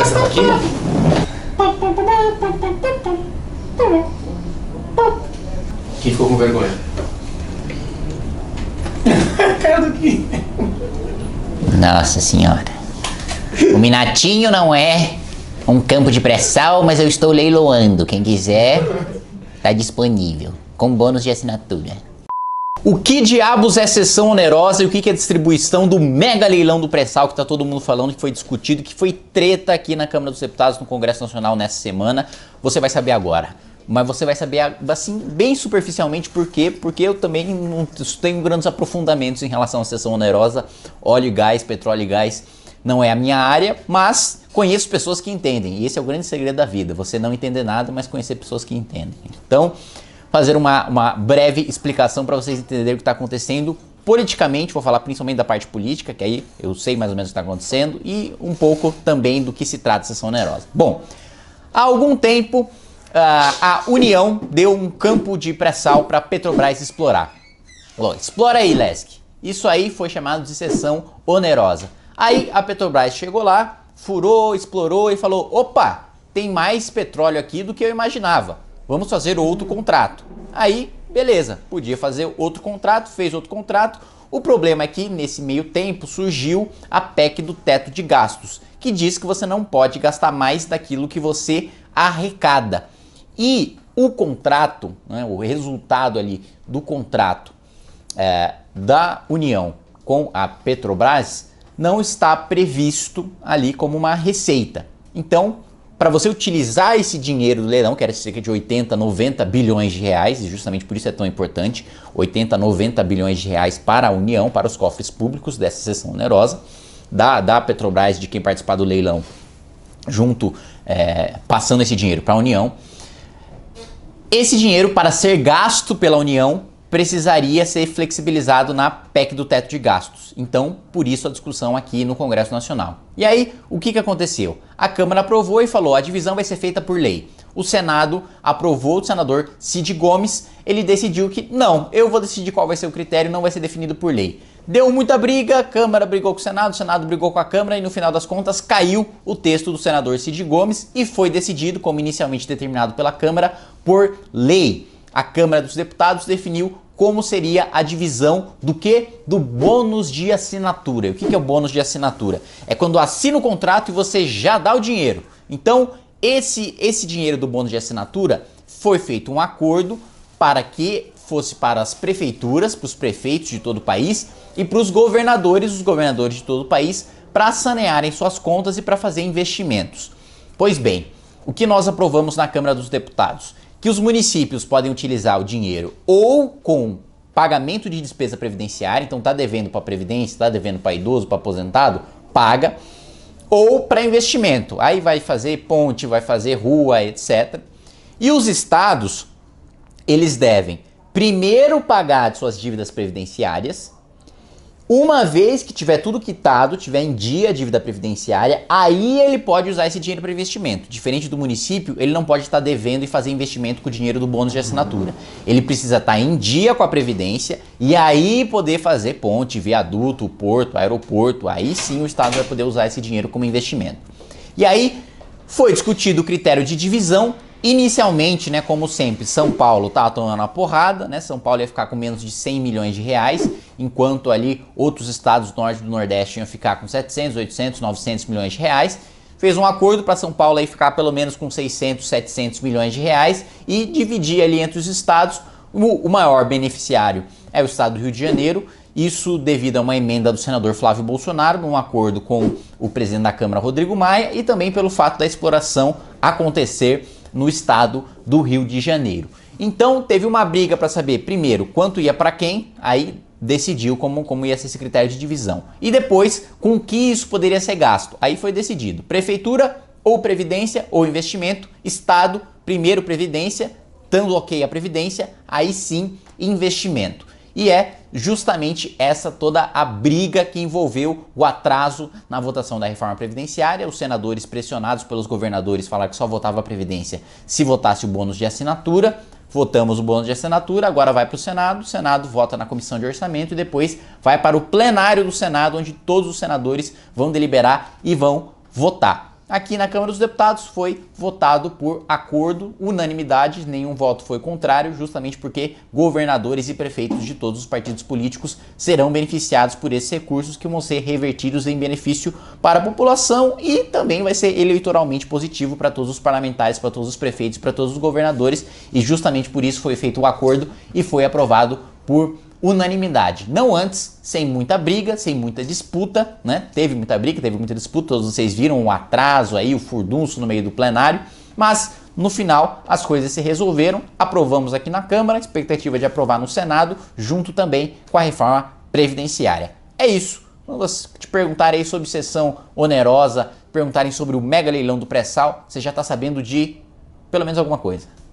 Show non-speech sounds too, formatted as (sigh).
Essa daqui? Quem ficou com vergonha? (laughs) Cara do que? Nossa senhora. O Minatinho não é um campo de pré-sal, mas eu estou leiloando. Quem quiser, tá disponível. Com bônus de assinatura. O que diabos é sessão onerosa e o que é distribuição do mega leilão do pré-sal que está todo mundo falando, que foi discutido, que foi treta aqui na Câmara dos Deputados, no Congresso Nacional nessa semana? Você vai saber agora. Mas você vai saber assim, bem superficialmente por quê? Porque eu também não tenho grandes aprofundamentos em relação à sessão onerosa, óleo e gás, petróleo e gás não é a minha área, mas conheço pessoas que entendem. E esse é o grande segredo da vida: você não entender nada, mas conhecer pessoas que entendem. Então, fazer uma, uma breve explicação para vocês entenderem o que está acontecendo politicamente, vou falar principalmente da parte política, que aí eu sei mais ou menos o que está acontecendo, e um pouco também do que se trata essa sessão onerosa. Bom, há algum tempo ah, a União deu um campo de pré-sal para Petrobras explorar. Falou, explora aí, Lesk. Isso aí foi chamado de sessão onerosa. Aí a Petrobras chegou lá, furou, explorou e falou: opa, tem mais petróleo aqui do que eu imaginava. Vamos fazer outro contrato. Aí, beleza, podia fazer outro contrato, fez outro contrato. O problema é que, nesse meio tempo, surgiu a PEC do teto de gastos, que diz que você não pode gastar mais daquilo que você arrecada. E o contrato, né, o resultado ali do contrato é, da União com a Petrobras não está previsto ali como uma receita. Então, para você utilizar esse dinheiro do leilão, que era cerca de 80, 90 bilhões de reais, e justamente por isso é tão importante, 80, 90 bilhões de reais para a União, para os cofres públicos dessa sessão onerosa, da, da Petrobras, de quem participar do leilão, junto, é, passando esse dinheiro para a União. Esse dinheiro, para ser gasto pela União, precisaria ser flexibilizado na PEC do teto de gastos. Então, por isso a discussão aqui no Congresso Nacional. E aí, o que, que aconteceu? A Câmara aprovou e falou: a divisão vai ser feita por lei. O Senado aprovou, o senador Cid Gomes, ele decidiu que não, eu vou decidir qual vai ser o critério, não vai ser definido por lei. Deu muita briga, a Câmara brigou com o Senado, o Senado brigou com a Câmara e no final das contas caiu o texto do senador Cid Gomes e foi decidido, como inicialmente determinado pela Câmara, por lei a Câmara dos Deputados definiu como seria a divisão do que? Do bônus de assinatura. O que é o bônus de assinatura? É quando assina o contrato e você já dá o dinheiro. Então, esse, esse dinheiro do bônus de assinatura foi feito um acordo para que fosse para as prefeituras, para os prefeitos de todo o país e para os governadores, os governadores de todo o país, para sanearem suas contas e para fazer investimentos. Pois bem, o que nós aprovamos na Câmara dos Deputados? que os municípios podem utilizar o dinheiro ou com pagamento de despesa previdenciária, então tá devendo para previdência, tá devendo para idoso, para aposentado, paga, ou para investimento. Aí vai fazer ponte, vai fazer rua, etc. E os estados, eles devem primeiro pagar de suas dívidas previdenciárias, uma vez que tiver tudo quitado, tiver em dia a dívida previdenciária, aí ele pode usar esse dinheiro para investimento. Diferente do município, ele não pode estar devendo e fazer investimento com o dinheiro do bônus de assinatura. Ele precisa estar em dia com a previdência e aí poder fazer ponte, viaduto, porto, aeroporto. Aí sim o Estado vai poder usar esse dinheiro como investimento. E aí foi discutido o critério de divisão Inicialmente, né, como sempre, São Paulo tá tomando a porrada, né? São Paulo ia ficar com menos de 100 milhões de reais, enquanto ali outros estados do norte e do nordeste iam ficar com 700, 800, 900 milhões de reais. Fez um acordo para São Paulo aí ficar pelo menos com 600, 700 milhões de reais e dividir ali entre os estados. O maior beneficiário é o estado do Rio de Janeiro, isso devido a uma emenda do senador Flávio Bolsonaro, num acordo com o presidente da Câmara, Rodrigo Maia, e também pelo fato da exploração acontecer no estado do Rio de Janeiro. Então teve uma briga para saber primeiro quanto ia para quem, aí decidiu como, como ia ser esse critério de divisão. E depois com que isso poderia ser gasto. Aí foi decidido: prefeitura ou previdência ou investimento, estado, primeiro previdência, dando ok a previdência, aí sim investimento. E é justamente essa toda a briga que envolveu o atraso na votação da reforma previdenciária, os senadores pressionados pelos governadores falar que só votava a previdência se votasse o bônus de assinatura, votamos o bônus de assinatura, agora vai para o Senado, o Senado vota na comissão de orçamento e depois vai para o plenário do Senado, onde todos os senadores vão deliberar e vão votar aqui na Câmara dos Deputados foi votado por acordo, unanimidade, nenhum voto foi contrário, justamente porque governadores e prefeitos de todos os partidos políticos serão beneficiados por esses recursos que vão ser revertidos em benefício para a população e também vai ser eleitoralmente positivo para todos os parlamentares, para todos os prefeitos, para todos os governadores e justamente por isso foi feito o acordo e foi aprovado por unanimidade. Não antes, sem muita briga, sem muita disputa, né? Teve muita briga, teve muita disputa, todos vocês viram o atraso aí, o furdunço no meio do plenário, mas no final as coisas se resolveram, aprovamos aqui na Câmara, expectativa de aprovar no Senado, junto também com a reforma previdenciária. É isso. Quando te perguntarem sobre sessão onerosa, perguntarem sobre o mega leilão do pré-sal, você já está sabendo de pelo menos alguma coisa.